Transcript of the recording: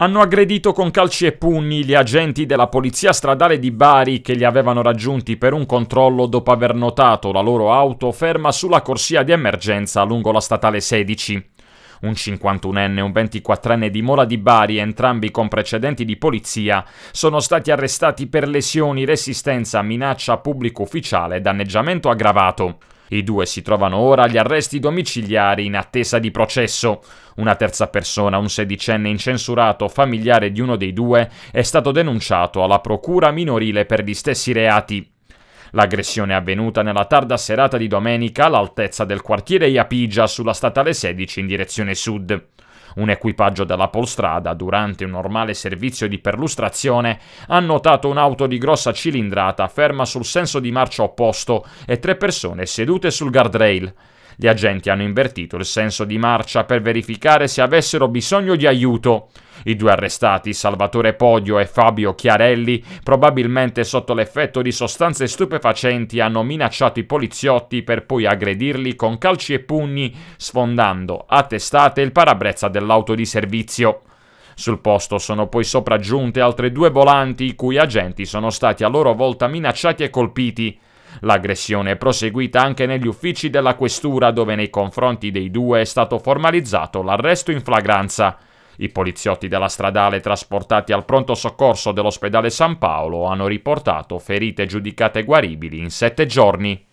hanno aggredito con calci e pugni gli agenti della polizia stradale di Bari che li avevano raggiunti per un controllo dopo aver notato la loro auto ferma sulla corsia di emergenza lungo la statale 16. Un 51enne e un 24enne di Mola di Bari, entrambi con precedenti di polizia, sono stati arrestati per lesioni, resistenza, minaccia a pubblico ufficiale e danneggiamento aggravato. I due si trovano ora agli arresti domiciliari in attesa di processo. Una terza persona, un sedicenne incensurato familiare di uno dei due, è stato denunciato alla procura minorile per gli stessi reati. L'aggressione è avvenuta nella tarda serata di domenica all'altezza del quartiere Iapigia sulla statale 16 in direzione sud. Un equipaggio della Polstrada, durante un normale servizio di perlustrazione, ha notato un'auto di grossa cilindrata ferma sul senso di marcia opposto e tre persone sedute sul guardrail. Gli agenti hanno invertito il senso di marcia per verificare se avessero bisogno di aiuto. I due arrestati, Salvatore Podio e Fabio Chiarelli, probabilmente sotto l'effetto di sostanze stupefacenti, hanno minacciato i poliziotti per poi aggredirli con calci e pugni, sfondando a testate il parabrezza dell'auto di servizio. Sul posto sono poi sopraggiunte altre due volanti i cui agenti sono stati a loro volta minacciati e colpiti. L'aggressione è proseguita anche negli uffici della questura dove nei confronti dei due è stato formalizzato l'arresto in flagranza. I poliziotti della stradale trasportati al pronto soccorso dell'ospedale San Paolo hanno riportato ferite giudicate guaribili in sette giorni.